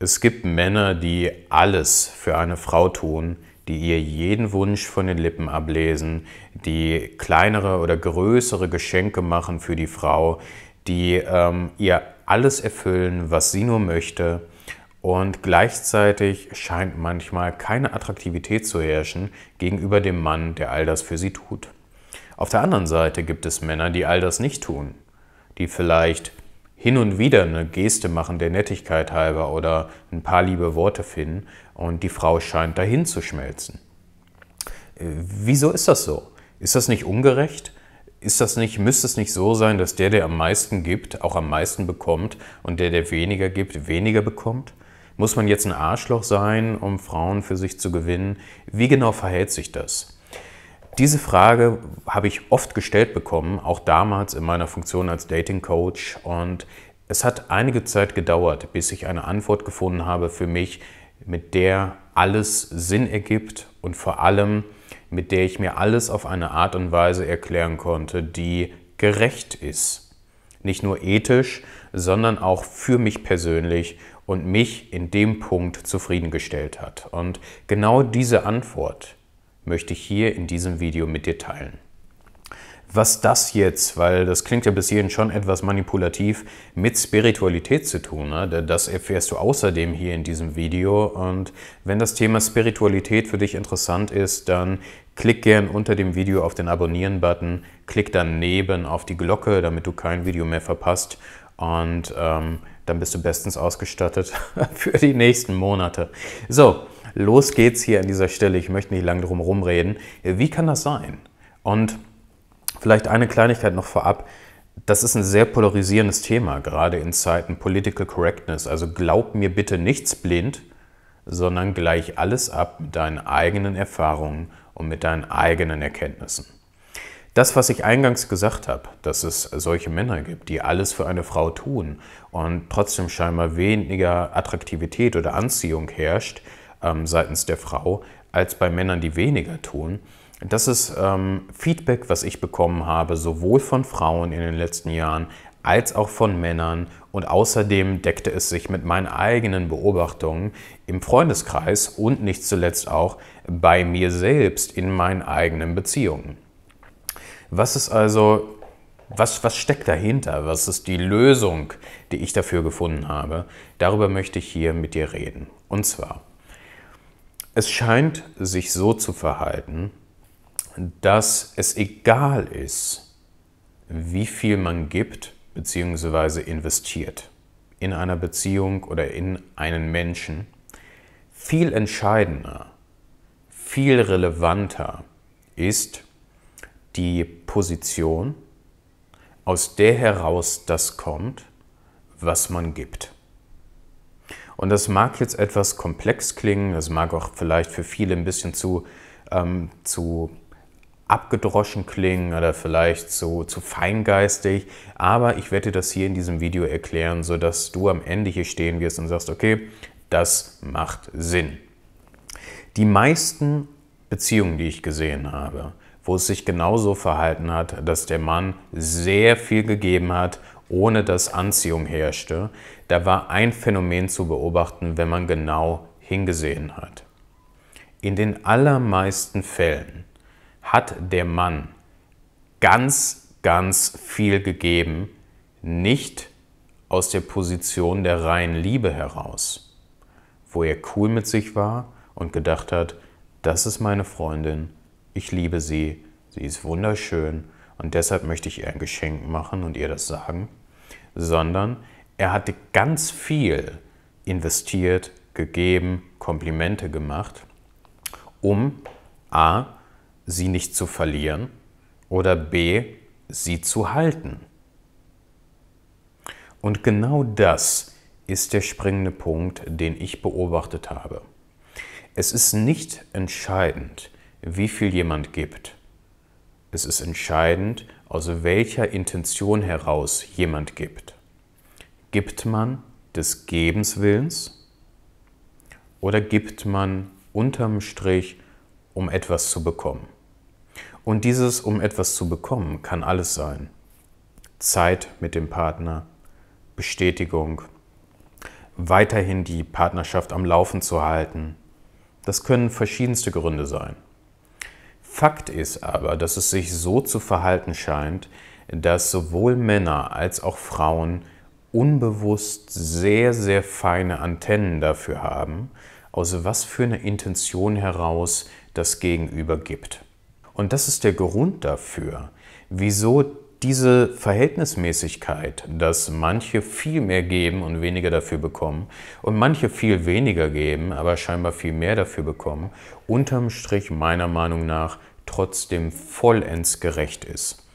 Es gibt Männer, die alles für eine Frau tun, die ihr jeden Wunsch von den Lippen ablesen, die kleinere oder größere Geschenke machen für die Frau, die ähm, ihr alles erfüllen, was sie nur möchte. Und gleichzeitig scheint manchmal keine Attraktivität zu herrschen gegenüber dem Mann, der all das für sie tut. Auf der anderen Seite gibt es Männer, die all das nicht tun, die vielleicht hin und wieder eine Geste machen, der Nettigkeit halber oder ein paar liebe Worte finden und die Frau scheint dahin zu schmelzen. Äh, wieso ist das so? Ist das nicht ungerecht? Ist das nicht, müsste es nicht so sein, dass der, der am meisten gibt, auch am meisten bekommt und der, der weniger gibt, weniger bekommt? Muss man jetzt ein Arschloch sein, um Frauen für sich zu gewinnen? Wie genau verhält sich das? Diese Frage habe ich oft gestellt bekommen, auch damals in meiner Funktion als Dating Coach. Und es hat einige Zeit gedauert, bis ich eine Antwort gefunden habe für mich, mit der alles Sinn ergibt und vor allem mit der ich mir alles auf eine Art und Weise erklären konnte, die gerecht ist. Nicht nur ethisch, sondern auch für mich persönlich und mich in dem Punkt zufriedengestellt hat. Und genau diese Antwort, möchte ich hier in diesem Video mit dir teilen. Was das jetzt, weil das klingt ja bis hierhin schon etwas manipulativ, mit Spiritualität zu tun hat, ne? das erfährst du außerdem hier in diesem Video. Und wenn das Thema Spiritualität für dich interessant ist, dann Klick gern unter dem Video auf den Abonnieren-Button, klick daneben auf die Glocke, damit du kein Video mehr verpasst und ähm, dann bist du bestens ausgestattet für die nächsten Monate. So, Los geht's hier an dieser Stelle. Ich möchte nicht lange drum rumreden. Wie kann das sein? Und vielleicht eine Kleinigkeit noch vorab. Das ist ein sehr polarisierendes Thema, gerade in Zeiten Political Correctness. Also glaub mir bitte nichts blind, sondern gleich alles ab mit deinen eigenen Erfahrungen und mit deinen eigenen Erkenntnissen. Das, was ich eingangs gesagt habe, dass es solche Männer gibt, die alles für eine Frau tun und trotzdem scheinbar weniger Attraktivität oder Anziehung herrscht, ähm, seitens der Frau als bei Männern, die weniger tun. Das ist ähm, Feedback, was ich bekommen habe, sowohl von Frauen in den letzten Jahren als auch von Männern und außerdem deckte es sich mit meinen eigenen Beobachtungen im Freundeskreis und nicht zuletzt auch bei mir selbst in meinen eigenen Beziehungen. Was ist also, was, was steckt dahinter? Was ist die Lösung, die ich dafür gefunden habe? Darüber möchte ich hier mit dir reden. Und zwar, es scheint sich so zu verhalten, dass es egal ist, wie viel man gibt bzw. investiert in einer Beziehung oder in einen Menschen. Viel entscheidender, viel relevanter ist die Position, aus der heraus das kommt, was man gibt. Und das mag jetzt etwas komplex klingen, das mag auch vielleicht für viele ein bisschen zu, ähm, zu abgedroschen klingen oder vielleicht so zu feingeistig, aber ich werde dir das hier in diesem Video erklären, sodass du am Ende hier stehen wirst und sagst, okay, das macht Sinn. Die meisten Beziehungen, die ich gesehen habe, wo es sich genauso verhalten hat, dass der Mann sehr viel gegeben hat ohne dass Anziehung herrschte, da war ein Phänomen zu beobachten, wenn man genau hingesehen hat. In den allermeisten Fällen hat der Mann ganz, ganz viel gegeben, nicht aus der Position der reinen Liebe heraus, wo er cool mit sich war und gedacht hat, das ist meine Freundin, ich liebe sie, sie ist wunderschön und deshalb möchte ich ihr ein Geschenk machen und ihr das sagen, sondern er hatte ganz viel investiert, gegeben, Komplimente gemacht, um a. sie nicht zu verlieren oder b. sie zu halten. Und genau das ist der springende Punkt, den ich beobachtet habe. Es ist nicht entscheidend, wie viel jemand gibt, es ist entscheidend, aus welcher Intention heraus jemand gibt. Gibt man des Gebens Willens oder gibt man unterm Strich, um etwas zu bekommen? Und dieses um etwas zu bekommen kann alles sein. Zeit mit dem Partner, Bestätigung, weiterhin die Partnerschaft am Laufen zu halten. Das können verschiedenste Gründe sein. Fakt ist aber, dass es sich so zu verhalten scheint, dass sowohl Männer als auch Frauen unbewusst sehr, sehr feine Antennen dafür haben, aus was für einer Intention heraus das Gegenüber gibt. Und das ist der Grund dafür, wieso diese Verhältnismäßigkeit, dass manche viel mehr geben und weniger dafür bekommen und manche viel weniger geben, aber scheinbar viel mehr dafür bekommen, unterm Strich meiner Meinung nach trotzdem vollends gerecht ist.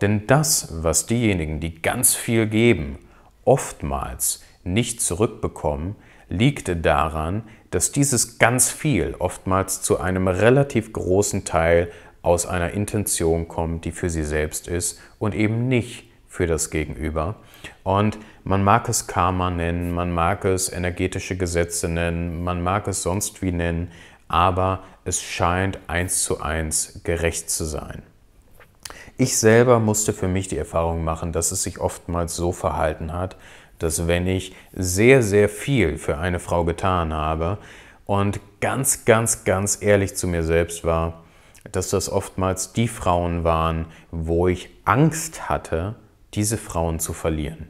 Denn das, was diejenigen, die ganz viel geben, oftmals nicht zurückbekommen, liegt daran, dass dieses ganz viel oftmals zu einem relativ großen Teil aus einer Intention kommt, die für sie selbst ist und eben nicht für das Gegenüber. Und man mag es Karma nennen, man mag es energetische Gesetze nennen, man mag es sonst wie nennen, aber es scheint eins zu eins gerecht zu sein. Ich selber musste für mich die Erfahrung machen, dass es sich oftmals so verhalten hat, dass wenn ich sehr, sehr viel für eine Frau getan habe und ganz, ganz, ganz ehrlich zu mir selbst war, dass das oftmals die Frauen waren, wo ich Angst hatte, diese Frauen zu verlieren.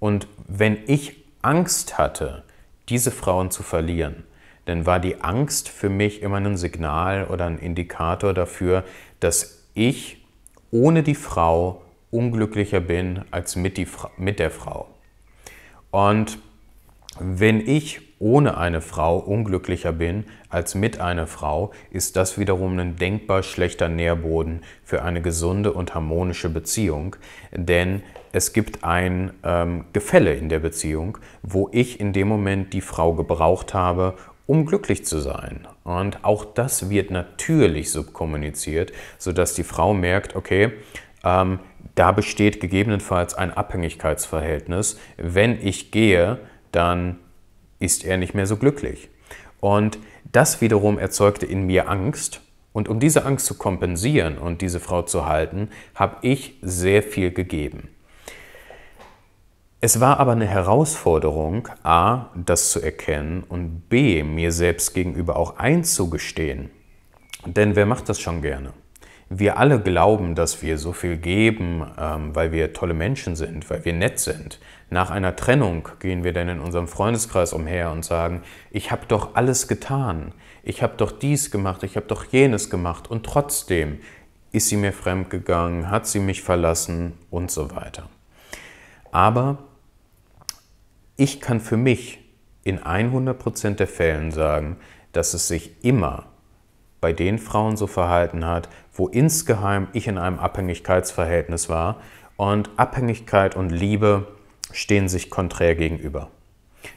Und wenn ich Angst hatte, diese Frauen zu verlieren, dann war die Angst für mich immer ein Signal oder ein Indikator dafür, dass ich ohne die Frau unglücklicher bin als mit, die, mit der Frau. Und wenn ich ohne eine Frau unglücklicher bin als mit einer Frau, ist das wiederum ein denkbar schlechter Nährboden für eine gesunde und harmonische Beziehung, denn es gibt ein ähm, Gefälle in der Beziehung, wo ich in dem Moment die Frau gebraucht habe, um glücklich zu sein. Und auch das wird natürlich subkommuniziert, sodass die Frau merkt, okay, ähm, da besteht gegebenenfalls ein Abhängigkeitsverhältnis. Wenn ich gehe, dann ist er nicht mehr so glücklich. Und das wiederum erzeugte in mir Angst. Und um diese Angst zu kompensieren und diese Frau zu halten, habe ich sehr viel gegeben. Es war aber eine Herausforderung, a, das zu erkennen und b, mir selbst gegenüber auch einzugestehen. Denn wer macht das schon gerne? wir alle glauben, dass wir so viel geben, ähm, weil wir tolle Menschen sind, weil wir nett sind. Nach einer Trennung gehen wir dann in unserem Freundeskreis umher und sagen, ich habe doch alles getan, ich habe doch dies gemacht, ich habe doch jenes gemacht und trotzdem ist sie mir fremd gegangen, hat sie mich verlassen und so weiter. Aber ich kann für mich in 100% der Fällen sagen, dass es sich immer bei den Frauen so verhalten hat, wo insgeheim ich in einem Abhängigkeitsverhältnis war. Und Abhängigkeit und Liebe stehen sich konträr gegenüber.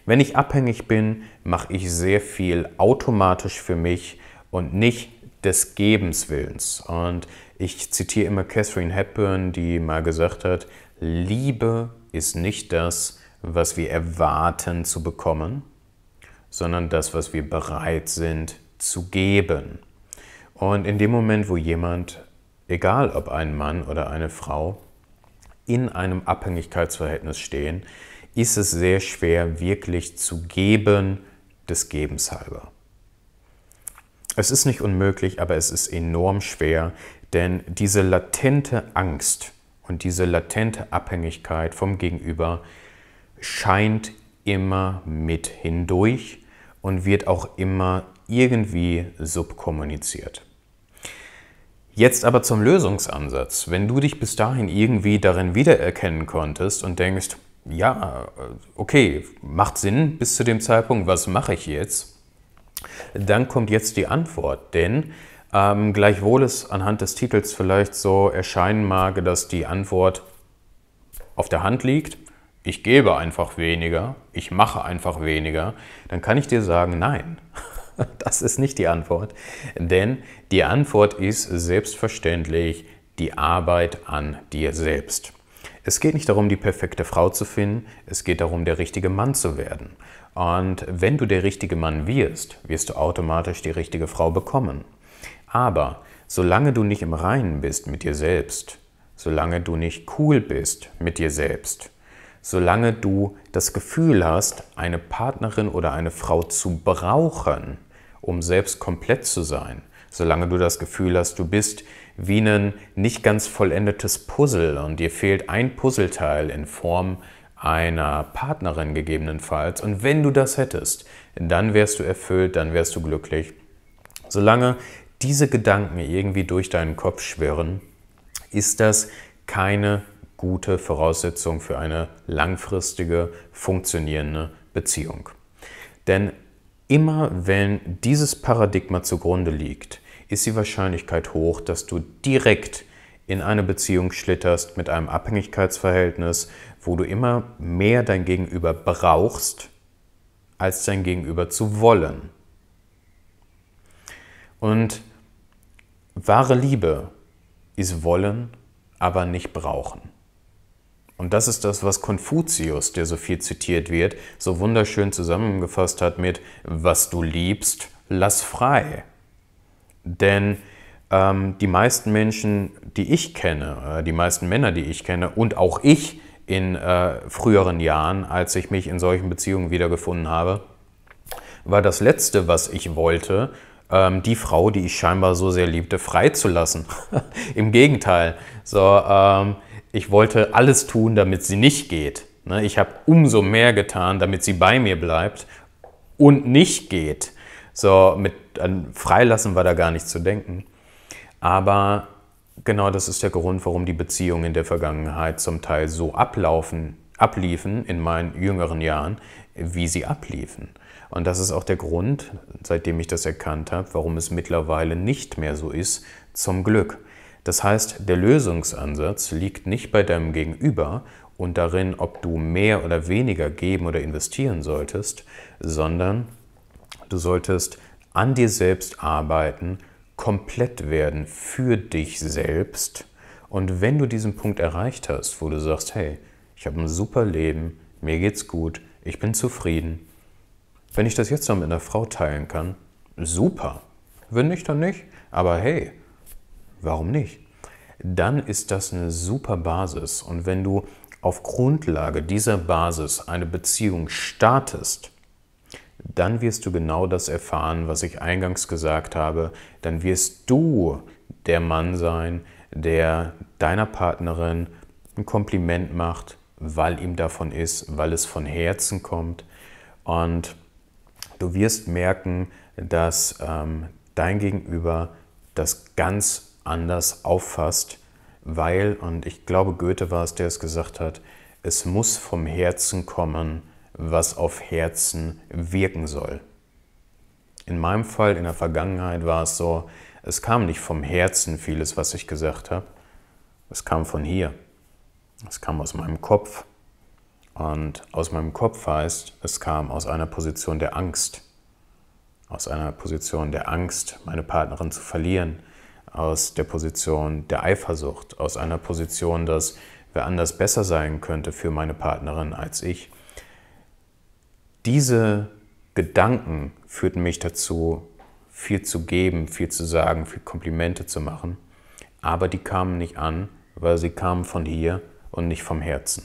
Wenn ich abhängig bin, mache ich sehr viel automatisch für mich und nicht des Gebens willens. Und ich zitiere immer Catherine Hepburn, die mal gesagt hat, Liebe ist nicht das, was wir erwarten zu bekommen, sondern das, was wir bereit sind zu geben. Und in dem Moment, wo jemand, egal ob ein Mann oder eine Frau, in einem Abhängigkeitsverhältnis stehen, ist es sehr schwer, wirklich zu geben des Gebens halber. Es ist nicht unmöglich, aber es ist enorm schwer, denn diese latente Angst und diese latente Abhängigkeit vom Gegenüber scheint immer mit hindurch und wird auch immer irgendwie subkommuniziert. Jetzt aber zum Lösungsansatz. Wenn du dich bis dahin irgendwie darin wiedererkennen konntest und denkst, ja, äh, okay, macht Sinn bis zu dem Zeitpunkt, was mache ich jetzt? Dann kommt jetzt die Antwort, denn ähm, gleichwohl es anhand des Titels vielleicht so erscheinen mag, dass die Antwort auf der Hand liegt, ich gebe einfach weniger, ich mache einfach weniger, dann kann ich dir sagen, nein. Das ist nicht die Antwort, denn die Antwort ist selbstverständlich die Arbeit an dir selbst. Es geht nicht darum, die perfekte Frau zu finden, es geht darum, der richtige Mann zu werden. Und wenn du der richtige Mann wirst, wirst du automatisch die richtige Frau bekommen. Aber solange du nicht im Reinen bist mit dir selbst, solange du nicht cool bist mit dir selbst, solange du das Gefühl hast, eine Partnerin oder eine Frau zu brauchen, um selbst komplett zu sein, solange du das Gefühl hast, du bist wie ein nicht ganz vollendetes Puzzle und dir fehlt ein Puzzleteil in Form einer Partnerin gegebenenfalls. Und wenn du das hättest, dann wärst du erfüllt, dann wärst du glücklich. Solange diese Gedanken irgendwie durch deinen Kopf schwirren, ist das keine gute Voraussetzung für eine langfristige, funktionierende Beziehung. Denn immer wenn dieses Paradigma zugrunde liegt, ist die Wahrscheinlichkeit hoch, dass du direkt in eine Beziehung schlitterst mit einem Abhängigkeitsverhältnis, wo du immer mehr dein Gegenüber brauchst, als dein Gegenüber zu wollen. Und wahre Liebe ist wollen, aber nicht brauchen. Und das ist das, was Konfuzius, der so viel zitiert wird, so wunderschön zusammengefasst hat mit, was du liebst, lass frei. Denn ähm, die meisten Menschen, die ich kenne, äh, die meisten Männer, die ich kenne und auch ich in äh, früheren Jahren, als ich mich in solchen Beziehungen wiedergefunden habe, war das Letzte, was ich wollte, ähm, die Frau, die ich scheinbar so sehr liebte, freizulassen. Im Gegenteil. So, ähm, ich wollte alles tun, damit sie nicht geht. Ne, ich habe umso mehr getan, damit sie bei mir bleibt und nicht geht. So, mit an Freilassen war da gar nicht zu denken. Aber genau das ist der Grund, warum die Beziehungen in der Vergangenheit zum Teil so ablaufen, abliefen in meinen jüngeren Jahren, wie sie abliefen. Und das ist auch der Grund, seitdem ich das erkannt habe, warum es mittlerweile nicht mehr so ist, zum Glück. Das heißt, der Lösungsansatz liegt nicht bei deinem Gegenüber und darin, ob du mehr oder weniger geben oder investieren solltest, sondern du solltest an dir selbst arbeiten, komplett werden für dich selbst. Und wenn du diesen Punkt erreicht hast, wo du sagst, hey, ich habe ein super Leben, mir geht's gut, ich bin zufrieden, wenn ich das jetzt noch mit einer Frau teilen kann, super. Wenn nicht, dann nicht. Aber hey, warum nicht? Dann ist das eine super Basis. Und wenn du auf Grundlage dieser Basis eine Beziehung startest, dann wirst du genau das erfahren, was ich eingangs gesagt habe. Dann wirst du der Mann sein, der deiner Partnerin ein Kompliment macht, weil ihm davon ist, weil es von Herzen kommt. Und du wirst merken, dass ähm, dein Gegenüber das ganz anders auffasst, weil, und ich glaube, Goethe war es, der es gesagt hat, es muss vom Herzen kommen, was auf Herzen wirken soll. In meinem Fall in der Vergangenheit war es so, es kam nicht vom Herzen vieles, was ich gesagt habe, es kam von hier, es kam aus meinem Kopf. Und aus meinem Kopf heißt, es kam aus einer Position der Angst, aus einer Position der Angst, meine Partnerin zu verlieren, aus der Position der Eifersucht, aus einer Position, dass wer anders besser sein könnte für meine Partnerin als ich. Diese Gedanken führten mich dazu, viel zu geben, viel zu sagen, viel Komplimente zu machen, aber die kamen nicht an, weil sie kamen von hier und nicht vom Herzen.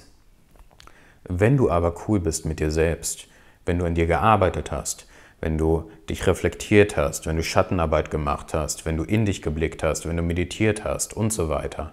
Wenn du aber cool bist mit dir selbst, wenn du an dir gearbeitet hast, wenn du dich reflektiert hast, wenn du Schattenarbeit gemacht hast, wenn du in dich geblickt hast, wenn du meditiert hast und so weiter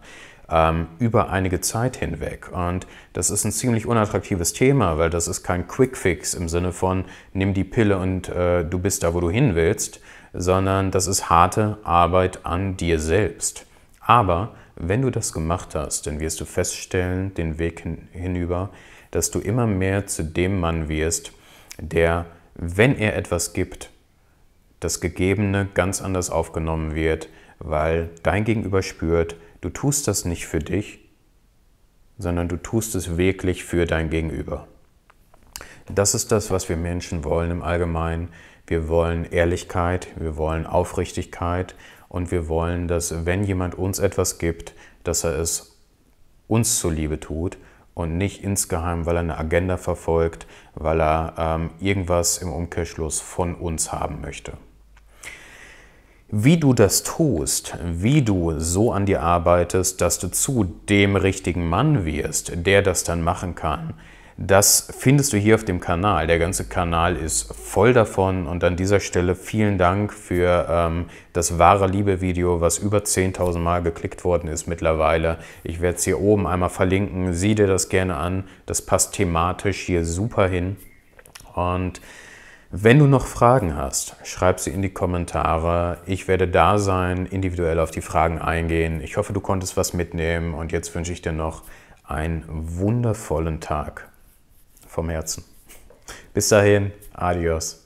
ähm, über einige Zeit hinweg. Und das ist ein ziemlich unattraktives Thema, weil das ist kein Quick-Fix im Sinne von, nimm die Pille und äh, du bist da, wo du hin willst, sondern das ist harte Arbeit an dir selbst. Aber wenn du das gemacht hast, dann wirst du feststellen, den Weg hin hinüber, dass du immer mehr zu dem Mann wirst, der wenn er etwas gibt, das Gegebene ganz anders aufgenommen wird, weil dein Gegenüber spürt, du tust das nicht für dich, sondern du tust es wirklich für dein Gegenüber. Das ist das, was wir Menschen wollen im Allgemeinen. Wir wollen Ehrlichkeit, wir wollen Aufrichtigkeit und wir wollen, dass wenn jemand uns etwas gibt, dass er es uns zuliebe tut und nicht insgeheim, weil er eine Agenda verfolgt, weil er ähm, irgendwas im Umkehrschluss von uns haben möchte. Wie du das tust, wie du so an dir arbeitest, dass du zu dem richtigen Mann wirst, der das dann machen kann, das findest du hier auf dem Kanal. Der ganze Kanal ist voll davon und an dieser Stelle vielen Dank für ähm, das wahre Liebe-Video, was über 10.000 Mal geklickt worden ist mittlerweile. Ich werde es hier oben einmal verlinken. Sieh dir das gerne an. Das passt thematisch hier super hin. Und wenn du noch Fragen hast, schreib sie in die Kommentare. Ich werde da sein, individuell auf die Fragen eingehen. Ich hoffe, du konntest was mitnehmen und jetzt wünsche ich dir noch einen wundervollen Tag vom Herzen. Bis dahin, adios.